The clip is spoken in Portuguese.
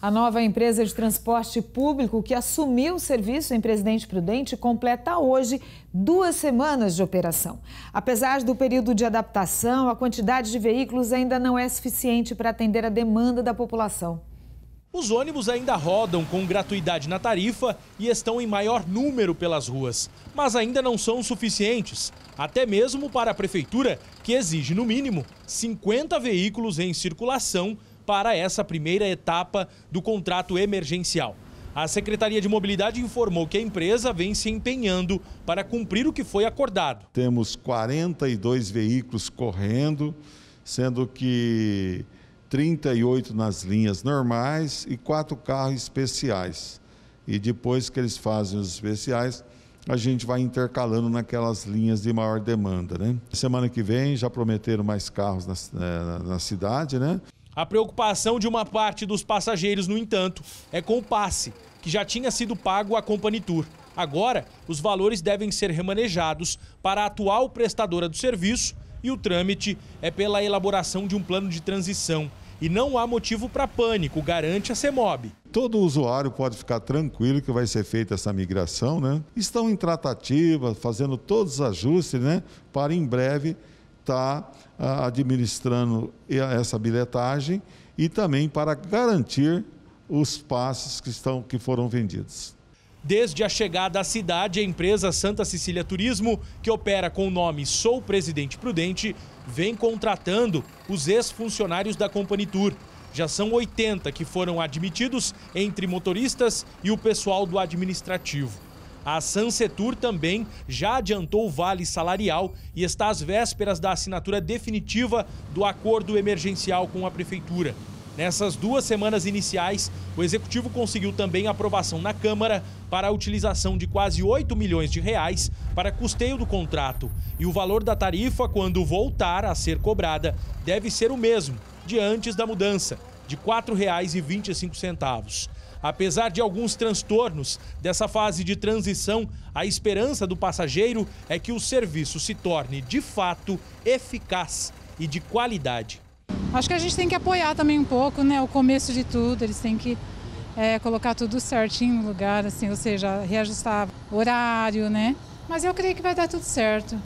A nova empresa de transporte público que assumiu o serviço em Presidente Prudente completa hoje duas semanas de operação. Apesar do período de adaptação, a quantidade de veículos ainda não é suficiente para atender a demanda da população. Os ônibus ainda rodam com gratuidade na tarifa e estão em maior número pelas ruas, mas ainda não são suficientes, até mesmo para a prefeitura, que exige no mínimo 50 veículos em circulação para essa primeira etapa do contrato emergencial. A Secretaria de Mobilidade informou que a empresa vem se empenhando para cumprir o que foi acordado. Temos 42 veículos correndo, sendo que 38 nas linhas normais e quatro carros especiais. E depois que eles fazem os especiais, a gente vai intercalando naquelas linhas de maior demanda. Né? Semana que vem já prometeram mais carros na, eh, na, na cidade, né? A preocupação de uma parte dos passageiros, no entanto, é com o passe, que já tinha sido pago à Company Tour. Agora, os valores devem ser remanejados para a atual prestadora do serviço e o trâmite é pela elaboração de um plano de transição. E não há motivo para pânico, garante a CEMOB. Todo usuário pode ficar tranquilo que vai ser feita essa migração, né? Estão em tratativa, fazendo todos os ajustes, né? Para em breve está ah, administrando essa bilhetagem e também para garantir os passes que, estão, que foram vendidos. Desde a chegada à cidade, a empresa Santa Cecília Turismo, que opera com o nome Sou Presidente Prudente, vem contratando os ex-funcionários da Company Tour. Já são 80 que foram admitidos entre motoristas e o pessoal do administrativo. A Sansetur também já adiantou o vale salarial e está às vésperas da assinatura definitiva do acordo emergencial com a Prefeitura. Nessas duas semanas iniciais, o executivo conseguiu também aprovação na Câmara para a utilização de quase 8 milhões de reais para custeio do contrato. E o valor da tarifa, quando voltar a ser cobrada, deve ser o mesmo de antes da mudança, de R$ 4,25. Apesar de alguns transtornos dessa fase de transição, a esperança do passageiro é que o serviço se torne de fato eficaz e de qualidade. Acho que a gente tem que apoiar também um pouco, né? O começo de tudo, eles têm que é, colocar tudo certinho no lugar, assim, ou seja, reajustar horário, né? Mas eu creio que vai dar tudo certo.